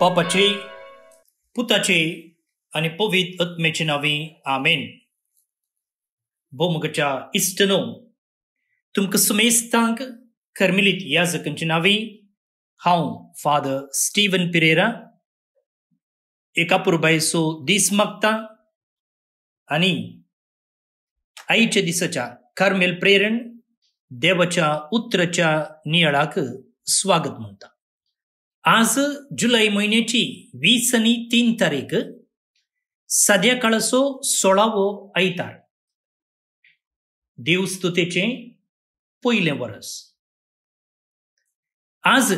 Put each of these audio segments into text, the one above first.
बापाची पुताचे आणि पवित आत्म्याचे नावे आमेन बोमगच्या इष्टनो तुमकां सुमेस्तांक कर्मिलीत या नावी, नावे हांव फादर स्टीवन पिरेरा एका पुरबायचो दीस मागता आनी आईच्या दिसाच्या कार्मेल प्रेरण देवाच्या उतराच्या नियळाक स्वागत म्हणटा आज जुलै महिन्याची वीस आणि तीन तारीख कळसो सोळावो आयतार देवस्तुतेचे पहिले वरस आज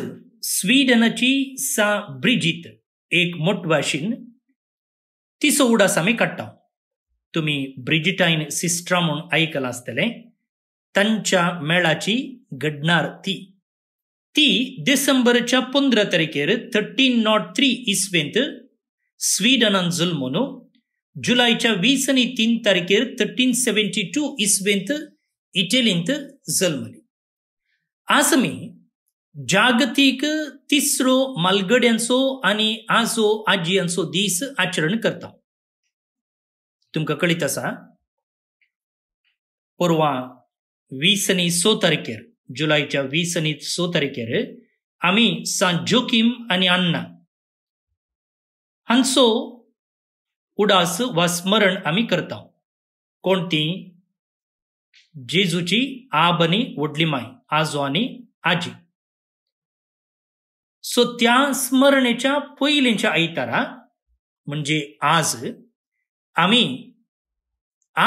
स्वीडनची सा ब्रिजीत एक मोठ भाशेन तिचो उडास आमी काडटा तुमी ब्रिजिटायन सिस्ट्रा म्हूण आयकलां आसतलें मेळाची घडणार ती ती डिसेंबरच्या पंदरा तारखेर थर्टीन नॉट थ्री इसवेंत स्वीडनान जल्मनो जुलायच्या वीस आनी तीन तारखेर थर्टीन सेव्हन्टी टू इसवेंत इटलींत जल्मली आसमी जागतीक तिसरो मालगड्यांचो आनी आजो आजयांचो दीस आचरण करता तुमकां कळीत आसा परवां वीस आनी स तारखेर जुलैच्या वीस आणि सो तारखेर आमी सां जोखीम आणि अन्ना हांचो उडास वा स्मरण आमी करता कोणती जेजूची आब आनी व्हडली माय आजो आणि आजी सो त्या स्मरणेच्या पहिलेच्या आयतारा म्हणजे आज आमी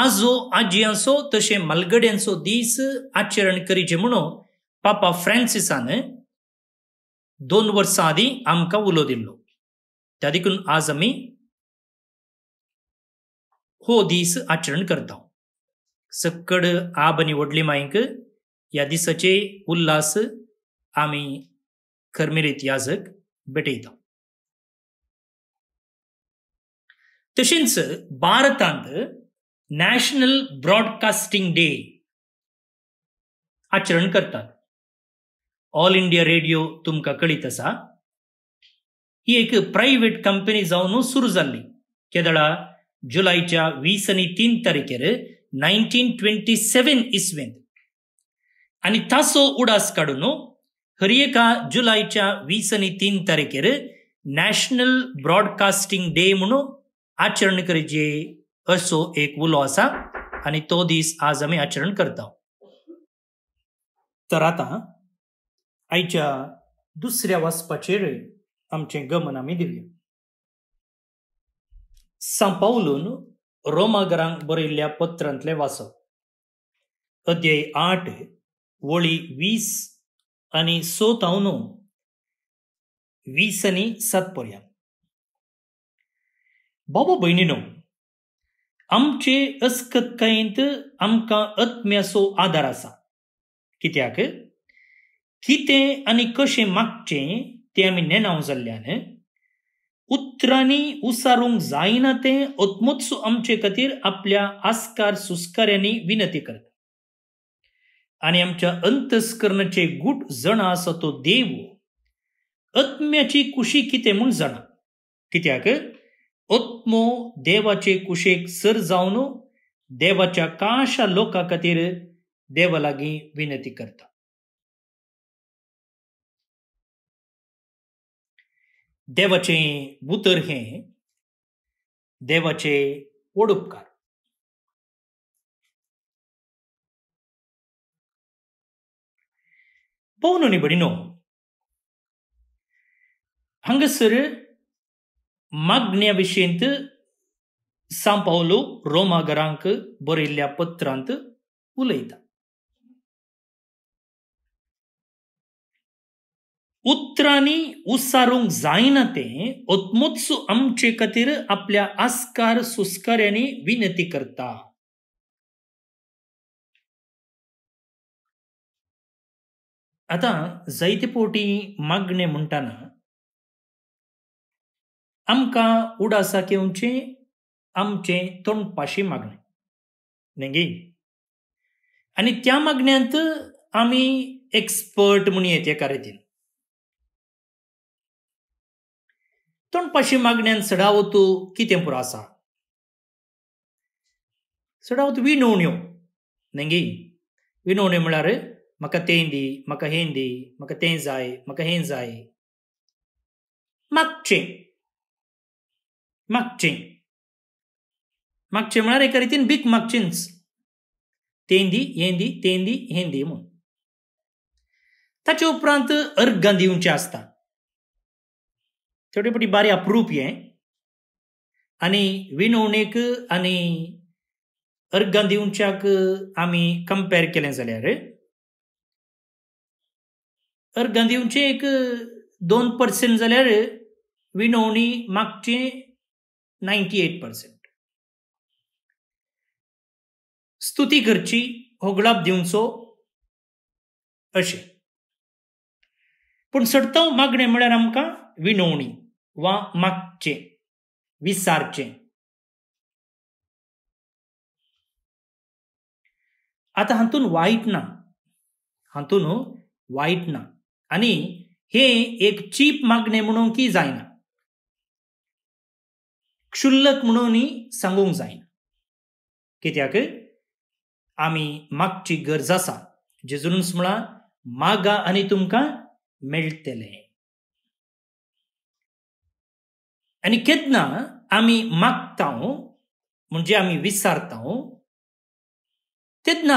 आजो ಅಜ್ಜಿಯನ್ಸೋ तसे मालगड्यांचो दीस आचरण ಕರಿಜೆ म्हणून पापा फ्रान्सिसान दोन वर्सां आदीं आमकां उलो दिल्लो त्या देखून आज आमी हो दीस आचरण करता सक्कड आब आनी वडली मायक ह्या दिसाचे उल्हास आमी खरमिरीत याजक भेटयता तशेंच भारतांत नॅशनल ब्रॉडकास्टिंग डे आचरण करतात ऑल इंडिया रेडिओ तुमकां कळीत आसा ही एक प्रायव्हेट कंपनी जावन सुरू जाल्ली केदळा जुलयच्या वीस आनी तीन तारखेर नायन्टीन ट्वेंटी सेव्हन इसवेंत आनी तासो उडास काढून हर एका जुलयच्या वीस आनी तीन तारखेर नॅशनल ब्रॉडकास्टिंग डे म्हणून आचरण करचे असो एक उलो आसा आनी तो दिस आज आमी आचरण करता तर आता आयच्या दुसऱ्या वाचपाचेर आमचे गमन आम्ही दिले सांपावलून रोमागरांक बरयल्ल्या पत्रांतलें वाचप अध्याय आठ वळी वीस आणि सो तावन वीस आणि सात पर्यंत बाबा भयणीनो आमचे अस्कत कांयत आमकां आधार आदार कित्याक कितें आनी कशें मागचें तें आमी नेणाव जाल्ल्यान उतरांनी उसारूंक जायना तें अत्मोत्सू आमचे खातीर आपल्या आस्कार सुस्कार्यांनी विनती करता आनी आमच्या अंतस्करणाचे गूट जणा आसा तो देव आत्म्याची कुशी कितें म्हूण जाणा कित्याक उत्मो देवाचे कुशेक सर जावन देवाच्या काशा लोकां खातीर देवा लागीं विनंती करता देवाचे बुतर हे देवाचे ओडुपकार पवन बडिनो हांगासर Magnavishente São Paulo, Roma garancă Borelea pătrantă, uleita. उत्तरानी उसारुंग जाईनते उत्मुत्सु आमचे कतीर आपल्या आस्कार सुस्कार्याने विनंती करता आता जायते पोटी मागणे म्हणटाना आमकां उडासा आमचे आमचें तोंडपाशी मागणें नंगी आनी त्या मागण्यांत आमी एक्सपर्ट म्हूण येत एका रितीन तोंडपाशी मागण्यांत सडाव तूं कितें पुरो आसा सडावत विनवण्यो नंगी विणवण्यो म्हळ्यार म्हाका तें दी म्हाका हें दी म्हाका तें जाय म्हाका हें जाय मागचें मागचे मागचे तेंदी येंदी तेंदी हेंदी म्हणून ताच्या उपरांत अर्गांधी उंचे असता थोडी पटी बारी अप्रूप हे आणि विनवणे आणि अर्गांधी उंचाक आम्ही कंपेर केले जाल्यार अर्गांधी उंचे एक दोन पर्सेंट जाल्यार विनवणी मागचे 98%. स्तुती घरची होगडाप दिवचो असे पण सडतव मागणें म्हळ्यार आमकां विनवणी वा मागचें विसारचे आता हातूंत वायट ना हातूंत वायट ना आणि हे एक चीप मागणें म्हणून की जायना क्षुल्लक म्हणून सांगूंक जाईन कित्याक आम्ही मागची गरज असा जेजुरूच म्हणा मागा आणि तुमकां मेळटले आणि केन्ना आम्ही मागता म्हणजे आम्ही विसारता तेतना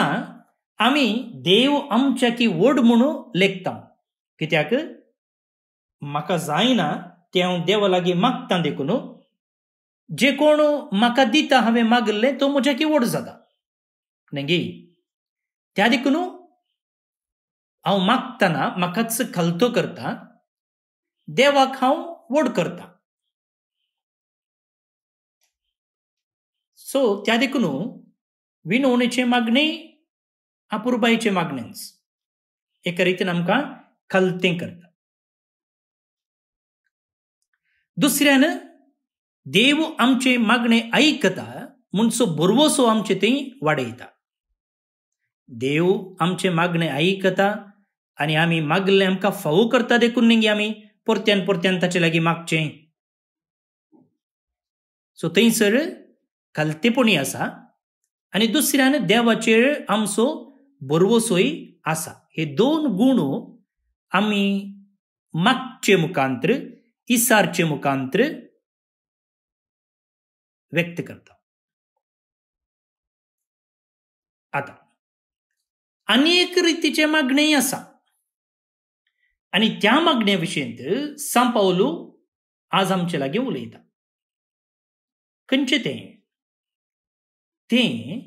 आम्ही देव आमच्या की वड म्हणून लेखता कित्याक म्हाका जायना ते हांव देवा लागीं मागता देखून जे कोण म्हाका दिता हांवें मागिल्लें तो म्हज्या केवड जाता नेंगी त्या देखून हांव मागतना म्हाकाच खलतो करता देवाक हांव व्हड करता सो त्या देखून विनवणेचे मागणी आपुरबायचे मागणेच एका रितीन आमकां खलतें करता दुसऱ्यान देव आमचे मागणे ऐकता म्हणसो भरवसो आमचे ते वाडयता देव आमचे मागणे ऐकता आणि आम्ही मागले आमकां फावो करता देखून नेगी आमी परत्यान परत्यान ताचे लागीं मागचें सो थंयसर खालतेपणी आसा आणि दुसऱ्यान देवाचेर आमचो बरवोसोय आसा हे दोन गुण आम्ही मागचे मुखांत्र इसारचे मुखांत्र व्यक्त करतं आता अनेक रीतीचे मागणी असा आणि त्या मागण्याविषयी सांपावलो आज आमचे लागे उलयता खंयचे तें तें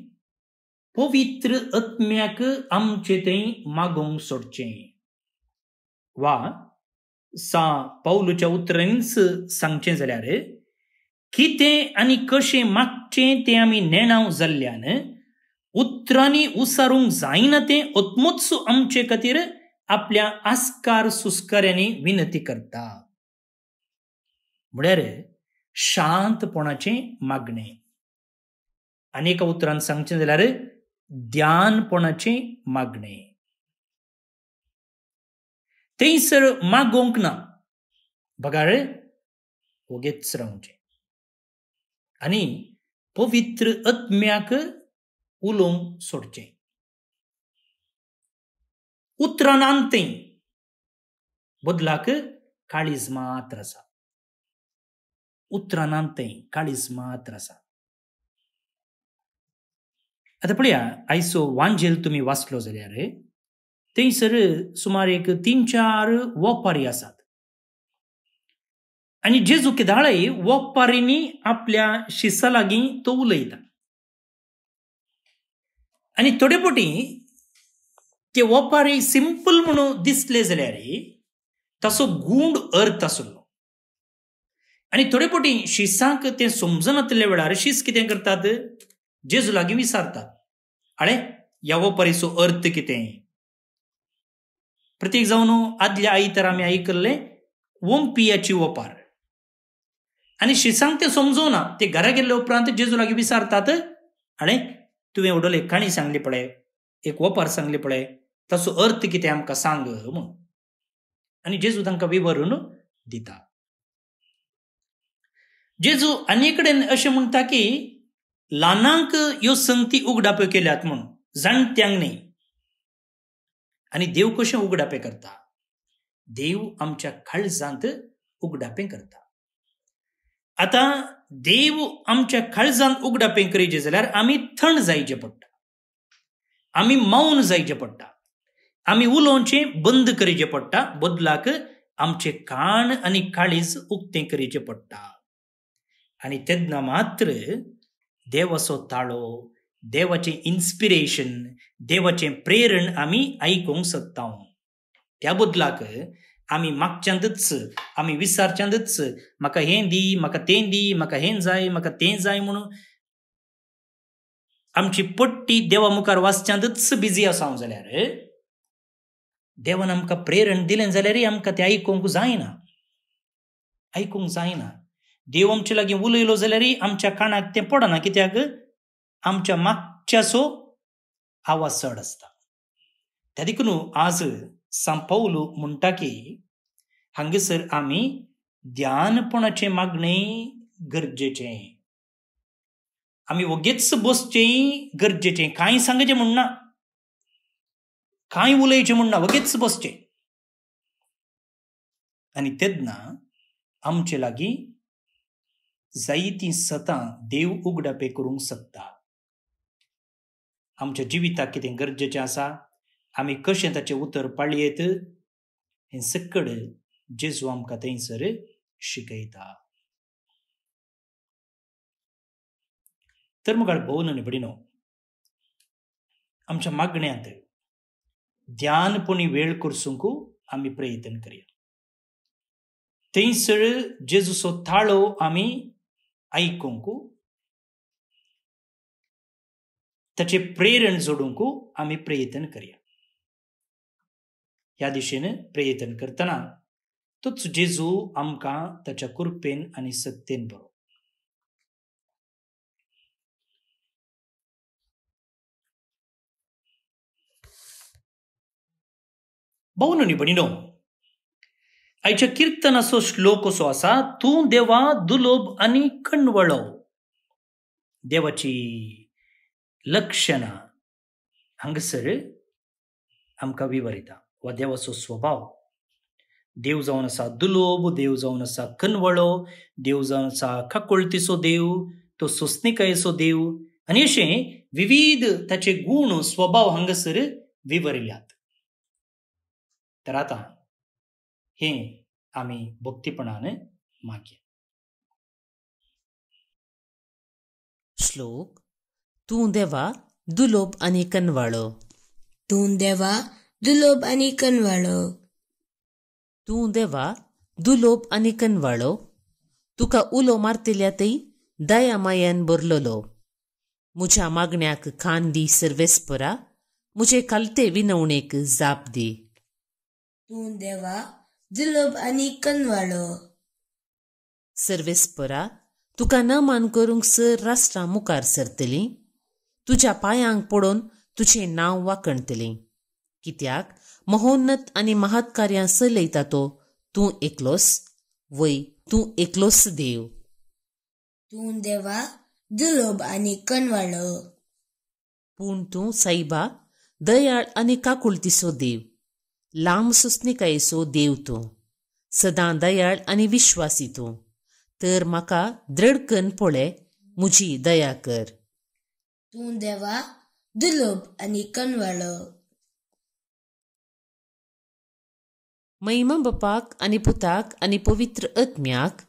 पवित्र आत्म्याक आमचे ते मागोवंक सोडचें वा सा पावलूच्या उतरांनीच सांगचें जाल्यार कितें आनी कशें मागचें तें आमी नेणाव जाल्ल्यान उतरांनी उसारूंक जायना तें अत्मोत्सू आमचे खातीर आपल्या आस्कार सुस्कारांनी विनंती करता म्हळ्यार शांतपणाचें मागणें आनी एका उतरान सांगचें जाल्यार ध्यानपणाचें मागणें तेंसर मागोवंक ना बगाळ ओगेच रावचें आणि पवित्र अत्म्याक उलोवंक सोडचें उतरां बदलाक काळीज मात्र आसा उतरां काळीज मात्र आसा आतां पळया आयसो वांजेल तुमी वाचलो जाल्यार थंयसर सुमार एक तीन चार वपारी आसात आणि जे किधाळई व आपल्या शिसा लागी तो उलयता आणि थोडे फावटी ते वपारी सिंपल म्हणून दिसले जाल्यार ताचो गूंड अर्थ आसलो आणि थोडे फावटी शिसांक तें समजनासले वेळार शिस कितें करतात जेजू लागी विसारतात आळे ह्या वपारीचो अर्थ कितें प्रत्येक जाऊन आदल्या आई तर आमी ओम पियाची वपार आणि शिसांग ते ना ते घरा गेल्या उपरांत जेजू लागे विसारतात आणि तुवें उडले काणी सांगली पळय एक वपार सांगले पळय ताचो अर्थ कितें आमकां सांग म्हणून आणि जेजू तांकां विवरून दिता जेजू आनी कडेन अशें म्हणटा की ल्हानांक ह्यो संगती उगडाप्यो केल्यात म्हणून जाणट्यांक न्ही आनी देव कशें उगडापें करता देव आमच्या खाळजांत उगडापें करता आता देव आमच्या काळजांत उगडा पेंकरेचे जाल्यार आमी थंड जायचे पडटा आमी मौन जायचे पडटा आमी उलोवचें बंद करचे पडटा बदलाक आमचे कान आनी काळीज उक्तें करचे पडटा आनी तेन्ना मात्र देवाचो ताळो देवाचें इन्स्पिरेशन देवाचें प्रेरण आमी आयकूंक सोदता त्या बदलाक आमी मागच्यांदच आमी विसारच्यांदच म्हाका हें दी म्हाका तें दी म्हाका हें जाय म्हाका तें जाय म्हणून आमची पट्टी देवा मुखार वाचच्यांतच बिजी आसा जाल्यार देवान आमकां प्रेरण दिलें जाल्यारय आमकां तें आयकूंक जायना आयकूंक जायना देव आमचे लागीं उलयलो जाल्यारय आमच्या कानाक तें पडना कित्याक आमच्या मागच्याचो आवाज चड आसता त्या देखून आज म्हणता की हंगसर आम्ही ध्यानपणाचे मागणे गरजेचे आम्ही वगेच बसचे गरजेचे काही सांगायचे म्हण ना काय उलयचे म्हण ना वगेच बसचे आणि तेदना आमचे लागीं जायतीं सतां देव उगडापे करूंक सोदता आमच्या जिविताक कितें गरजेचे आसा आम्ही कशें त्याचे उतर palietă, हे सकड जेजू आमकां थंयसर शिकयता तर căita. भोवन मग बौन आमच्या मागण्यांत ध्यानपणी वेळ करसूंक आमी प्रयत्न करया थंयसर जेजूचो थाळो आमी आयकूंक ताचे प्रेरण जोडूंक आमी प्रयत्न करया ह्या दिशेने प्रयत्न करतना तोच जेजू आमकां ताच्या कुरपेन आणि सत्तेन बरो भाऊ न्ही भणिनो आयच्या असो श्लोक असो असा तू देवा दुलोभ आणि कणवळो देवाची लक्षणां हंगसर आमकां विवरिता वदेवसो स्वभाव देव जावन आसा दुलोभ देव जावन आसा कनवळो देव जावन आसा आख्खा देव तो सुस्निकयसो देव आनी अशें विविध ताचे गूण स्वभाव हांगासर विवरल्यात तर आतां हे आमी भक्तीपणान मागया श्लोक तूं देवा दुलोभ आनी कनवाळो तूं देवा दुलोब आणि कनवाळो तू देवा दुलोब आणि कनवाळो तुका उलो मारतल्या थंय दया मायान बरलोलो म्हज्या मागण्याक खान दी सर्वेस्परा म्हजे खालते विनवणेक जाप दी तू देवा दुलोब आनी कनवाळो सर्वेस्परा तुका न मान करूंक सर राष्ट्रा मुखार सरतली तुझ्या पायांक पडून तुझे नाव वाकणतली कित्याक महोन्नत आनी महात कार्यां लयता तो तूं एकलोस वय तूं एकलोस देव तूं देवा दुलोब आनी कनवाळो पूण तूं साईबा दयाळ आनी काकुळतीसो देव लांब सुस्निकायेचो देव तूं सदां दयाळ आनी विश्वासी तूं तर म्हाका कन पळय म्हजी दया कर तूं देवा दुलोब आनी कनवाळो महिमा बपाक आणि पुताक आणि पवित्र आत्म्याक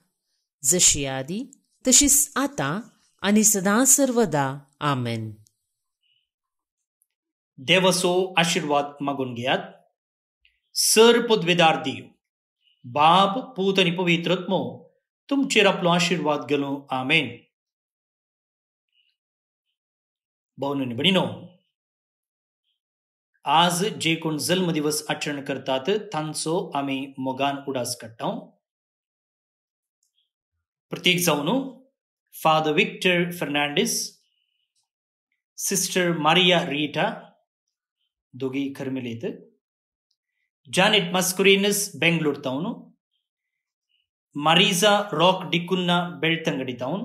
जशी आदी तशीच आता आणि सदा सर्वदा आमेन देवसो आशीर्वाद मागून घेयात सर पदवेदार बाब पूत आणि पवित्र आत्मो तुमचेर आपलो आशीर्वाद घेलो आमेन भोवन आज जे कोण जन्म दिवस आचरण करतात तांचो आमी मोगान उडास काडटा प्रतीक जावन फादर विक्टर फर्नांडीस सिस्टर मारिया रिटा दोगी खरमेलेत ಜಾನೆಟ್ ಮಸ್ಕುರಿನಸ್ बेंगलोर तावन मारिझा रॉक डिकुन्ना बेळतंगडी तावन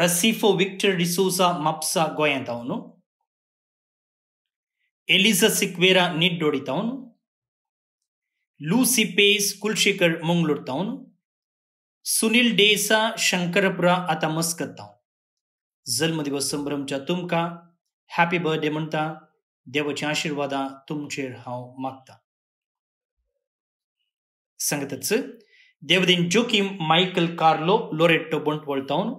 रसिफो विक्टर ಡಿಸೋಸಾ ಮಪ್ಸಾ ಗೋಯನ್ ತಾವನು Elisa Siqueira Nidodi Town, Lucy Pais Kulshekar Monglur Town, Sunil D'Sa Shankarpura आता मस्कत ताव जन्मदिवस संभ्रमच्या तुमका हॅपी बर्थडे म्हणता देवाच्या आशीर्वादा तुमचेर हांव मागता सांगतच देवदीन जोकिम मायकल कार्लो लोरेट्टो बोंटवळ तावन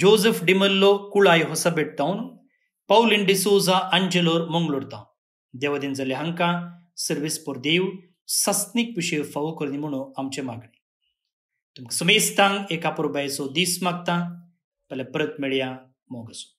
जोझफ डिमल्लो कुळाय होसाबेट तावन ಪೌಲಿನ್ ಡಿಸೋ ಅಂಜಲೋ ಮಂಗಲೂರ ತಲೆ ಹಂಕ ಸರ್ವೆಸ್ಪರ ದೇವ ಸಸ್ನಿಕ್ ವಿಷಯ ಫೋ ಕೂ ಮಾ ಸಮೇಸ್ ದೀಸ ಮಾಗತಾ ಮೇಡಿಯಾ ಮೋಗಸು